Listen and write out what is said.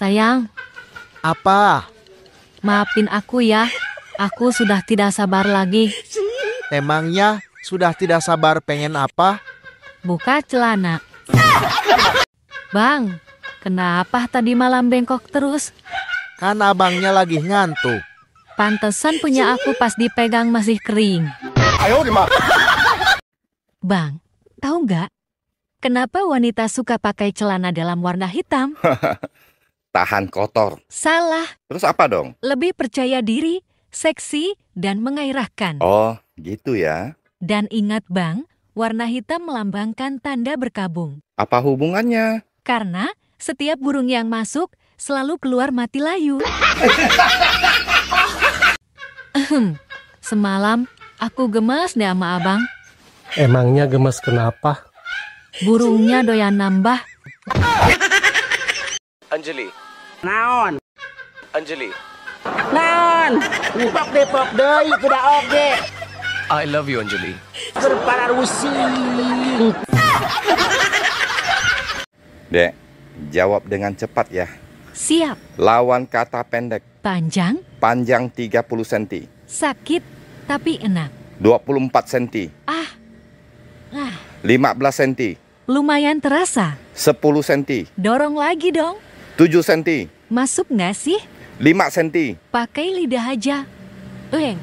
Sayang. Apa? Maafin aku ya. Aku sudah tidak sabar lagi. Emangnya sudah tidak sabar pengen apa? Buka celana. Bang, kenapa tadi malam bengkok terus? Kan abangnya lagi ngantuk. Pantesan punya aku pas dipegang masih kering. Ayo, Bang, tahu nggak? Kenapa wanita suka pakai celana dalam warna hitam? tahan kotor. Salah. Terus apa dong? Lebih percaya diri, seksi, dan mengairahkan. Oh, gitu ya. Dan ingat Bang, warna hitam melambangkan tanda berkabung. Apa hubungannya? Karena setiap burung yang masuk selalu keluar mati layu. Semalam aku gemas deh sama abang. Emangnya gemas kenapa? Burungnya doyan nambah. Anjali. Naon? Anjali. Naon? Pop deh, pop deh, kuda oke. I love you, Anjali. Berpalar using. Dek, jawab dengan cepat ya. Siap. Lawan kata pendek. Panjang. Panjang 30 cm. Sakit, tapi enak. 24 cm. Ah. Ah. 15 cm. Lumayan terasa. 10 cm. Dorong lagi dong. 7 cm. Masuk nggak sih? 5 cm. Pakai lidah aja. Eng.